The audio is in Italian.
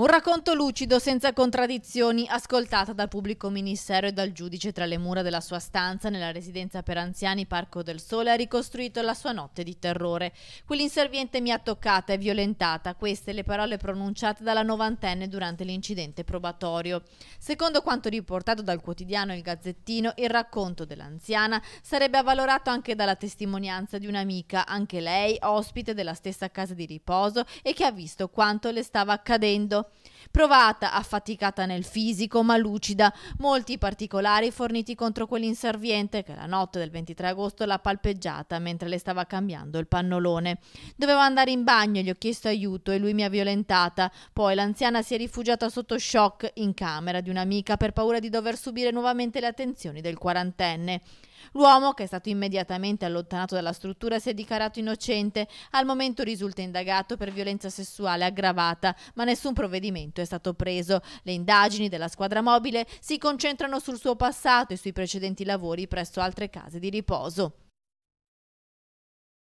Un racconto lucido, senza contraddizioni, ascoltato dal pubblico ministero e dal giudice tra le mura della sua stanza nella residenza per anziani Parco del Sole ha ricostruito la sua notte di terrore. Quell'inserviente mi ha toccata e violentata, queste le parole pronunciate dalla novantenne durante l'incidente probatorio. Secondo quanto riportato dal quotidiano Il Gazzettino, il racconto dell'anziana sarebbe avvalorato anche dalla testimonianza di un'amica, anche lei ospite della stessa casa di riposo e che ha visto quanto le stava accadendo. Provata, affaticata nel fisico, ma lucida, molti particolari forniti contro quell'inserviente che la notte del 23 agosto l'ha palpeggiata mentre le stava cambiando il pannolone. Dovevo andare in bagno, gli ho chiesto aiuto e lui mi ha violentata. Poi l'anziana si è rifugiata sotto shock in camera di un'amica per paura di dover subire nuovamente le attenzioni del quarantenne. L'uomo, che è stato immediatamente allontanato dalla struttura, si è dichiarato innocente. Al momento risulta indagato per violenza sessuale aggravata, ma nessun provvedimento provvedimento è stato preso. Le indagini della squadra mobile si concentrano sul suo passato e sui precedenti lavori presso altre case di riposo.